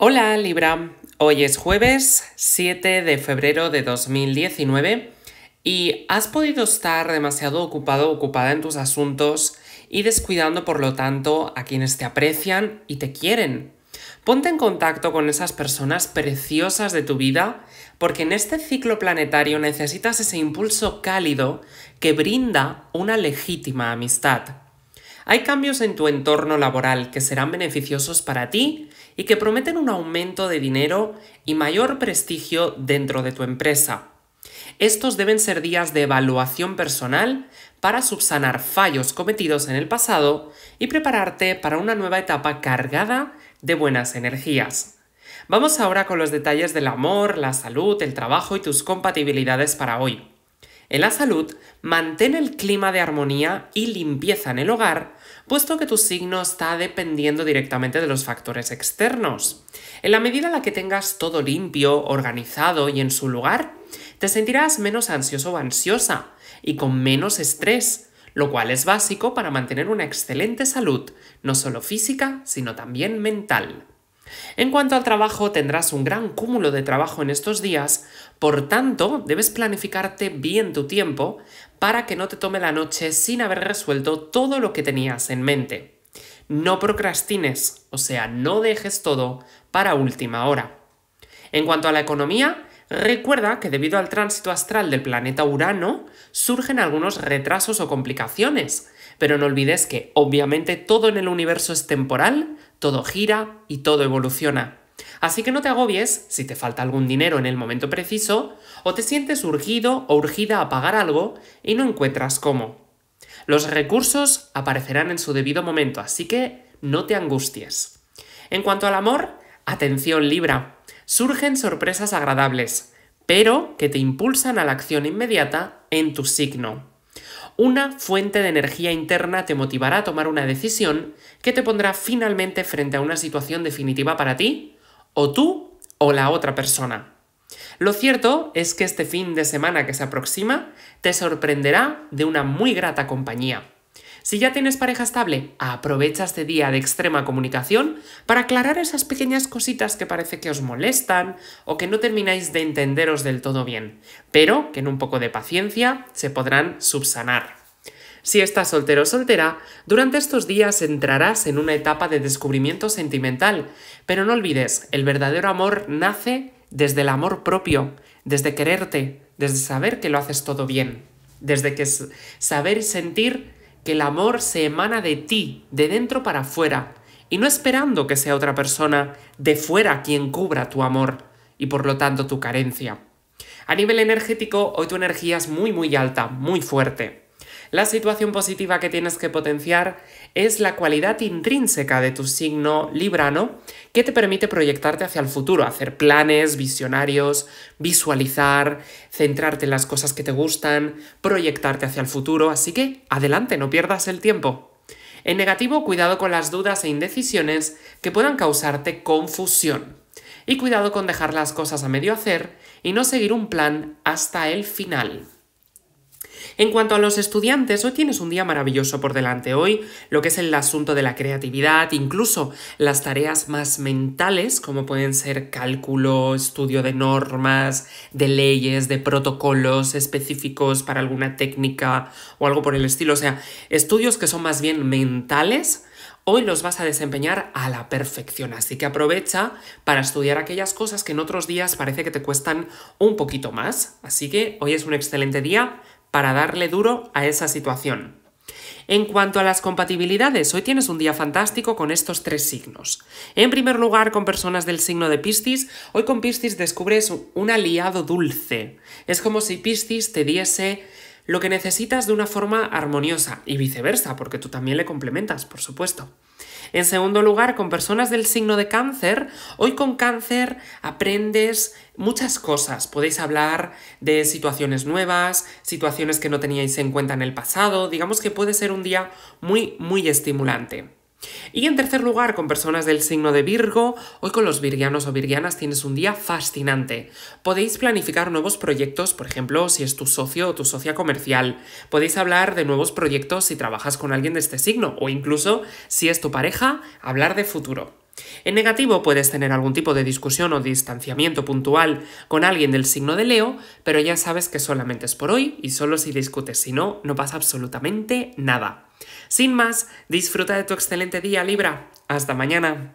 Hola Libra, hoy es jueves 7 de febrero de 2019 y has podido estar demasiado ocupado ocupada en tus asuntos y descuidando por lo tanto a quienes te aprecian y te quieren. Ponte en contacto con esas personas preciosas de tu vida porque en este ciclo planetario necesitas ese impulso cálido que brinda una legítima amistad. Hay cambios en tu entorno laboral que serán beneficiosos para ti y que prometen un aumento de dinero y mayor prestigio dentro de tu empresa. Estos deben ser días de evaluación personal para subsanar fallos cometidos en el pasado y prepararte para una nueva etapa cargada de buenas energías. Vamos ahora con los detalles del amor, la salud, el trabajo y tus compatibilidades para hoy. En la salud, mantén el clima de armonía y limpieza en el hogar, puesto que tu signo está dependiendo directamente de los factores externos. En la medida en la que tengas todo limpio, organizado y en su lugar, te sentirás menos ansioso o ansiosa y con menos estrés, lo cual es básico para mantener una excelente salud, no solo física, sino también mental. En cuanto al trabajo, tendrás un gran cúmulo de trabajo en estos días, por tanto, debes planificarte bien tu tiempo para que no te tome la noche sin haber resuelto todo lo que tenías en mente. No procrastines, o sea, no dejes todo para última hora. En cuanto a la economía, recuerda que debido al tránsito astral del planeta Urano surgen algunos retrasos o complicaciones, pero no olvides que obviamente todo en el universo es temporal, todo gira y todo evoluciona. Así que no te agobies si te falta algún dinero en el momento preciso o te sientes urgido o urgida a pagar algo y no encuentras cómo. Los recursos aparecerán en su debido momento, así que no te angusties. En cuanto al amor, atención Libra, surgen sorpresas agradables, pero que te impulsan a la acción inmediata en tu signo. Una fuente de energía interna te motivará a tomar una decisión que te pondrá finalmente frente a una situación definitiva para ti, o tú o la otra persona. Lo cierto es que este fin de semana que se aproxima te sorprenderá de una muy grata compañía. Si ya tienes pareja estable, aprovecha este día de extrema comunicación para aclarar esas pequeñas cositas que parece que os molestan o que no termináis de entenderos del todo bien, pero que en un poco de paciencia se podrán subsanar. Si estás soltero o soltera, durante estos días entrarás en una etapa de descubrimiento sentimental, pero no olvides, el verdadero amor nace desde el amor propio, desde quererte, desde saber que lo haces todo bien, desde que saber sentir que el amor se emana de ti, de dentro para afuera, y no esperando que sea otra persona de fuera quien cubra tu amor y por lo tanto tu carencia. A nivel energético, hoy tu energía es muy muy alta, muy fuerte. La situación positiva que tienes que potenciar es la cualidad intrínseca de tu signo librano que te permite proyectarte hacia el futuro, hacer planes visionarios, visualizar, centrarte en las cosas que te gustan, proyectarte hacia el futuro, así que adelante, no pierdas el tiempo. En negativo, cuidado con las dudas e indecisiones que puedan causarte confusión. Y cuidado con dejar las cosas a medio hacer y no seguir un plan hasta el final. En cuanto a los estudiantes, hoy tienes un día maravilloso por delante. Hoy lo que es el asunto de la creatividad, incluso las tareas más mentales, como pueden ser cálculo, estudio de normas, de leyes, de protocolos específicos para alguna técnica o algo por el estilo. O sea, estudios que son más bien mentales hoy los vas a desempeñar a la perfección, así que aprovecha para estudiar aquellas cosas que en otros días parece que te cuestan un poquito más. Así que hoy es un excelente día para darle duro a esa situación. En cuanto a las compatibilidades, hoy tienes un día fantástico con estos tres signos. En primer lugar, con personas del signo de Piscis, hoy con Piscis descubres un aliado dulce. Es como si Piscis te diese lo que necesitas de una forma armoniosa y viceversa, porque tú también le complementas, por supuesto. En segundo lugar, con personas del signo de cáncer, hoy con cáncer aprendes muchas cosas. Podéis hablar de situaciones nuevas, situaciones que no teníais en cuenta en el pasado. Digamos que puede ser un día muy, muy estimulante. Y en tercer lugar, con personas del signo de Virgo, hoy con los virgianos o virgianas tienes un día fascinante. Podéis planificar nuevos proyectos, por ejemplo, si es tu socio o tu socia comercial. Podéis hablar de nuevos proyectos si trabajas con alguien de este signo o incluso, si es tu pareja, hablar de futuro. En negativo puedes tener algún tipo de discusión o distanciamiento puntual con alguien del signo de Leo, pero ya sabes que solamente es por hoy y solo si discutes, si no, no pasa absolutamente nada. Sin más, disfruta de tu excelente día Libra. Hasta mañana.